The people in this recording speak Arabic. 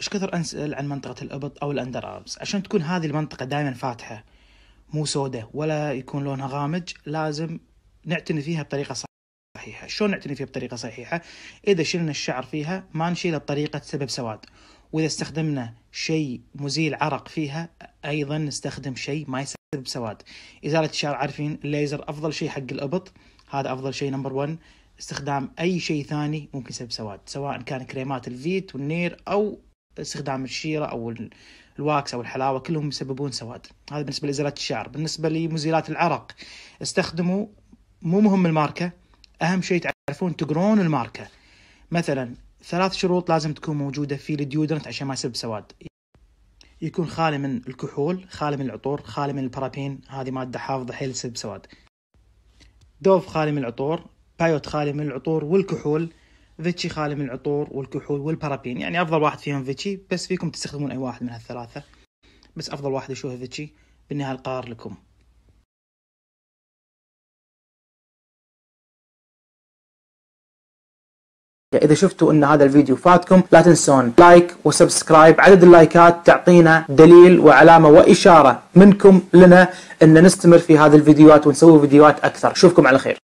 ايش كثر انسال عن منطقه الابط او الاندر ارمز عشان تكون هذه المنطقه دائما فاتحه مو سوداء ولا يكون لونها غامج لازم نعتني فيها بطريقه صحيحه شلون نعتني فيها بطريقه صحيحه اذا شلنا الشعر فيها ما نشيله بطريقه سبب سواد واذا استخدمنا شيء مزيل عرق فيها ايضا نستخدم شيء ما يسبب سواد ازاله الشعر عارفين الليزر افضل شيء حق الابط هذا افضل شيء نمبر 1 استخدام اي شيء ثاني ممكن يسبب سواد سواء كان كريمات الفيت والنير او استخدام الشيره او الواكس او الحلاوه كلهم يسببون سواد هذا بالنسبه لازالات الشعر بالنسبه لمزيلات العرق استخدموا مو مهم الماركه اهم شيء تعرفون تقرون الماركه مثلا ثلاث شروط لازم تكون موجوده في الديودرنت عشان ما يسبب سواد يكون خالي من الكحول خالي من العطور خالي من البارابين هذه ماده حافظه حيل تسبب سواد دوف خالي من العطور بايوت خالي من العطور والكحول فيتشي خالي من العطور والكحول والبارابين يعني افضل واحد فيهم فيتشي بس فيكم تستخدمون اي واحد من هالثلاثه بس افضل واحد اشوفه فيتشي بالنهايه القرار لكم إذا شفتوا أن هذا الفيديو فاتكم لا تنسون لايك وسبسكرايب عدد اللايكات تعطينا دليل وعلامة وإشارة منكم لنا أن نستمر في هذه الفيديوهات ونسوي فيديوهات أكثر أشوفكم على خير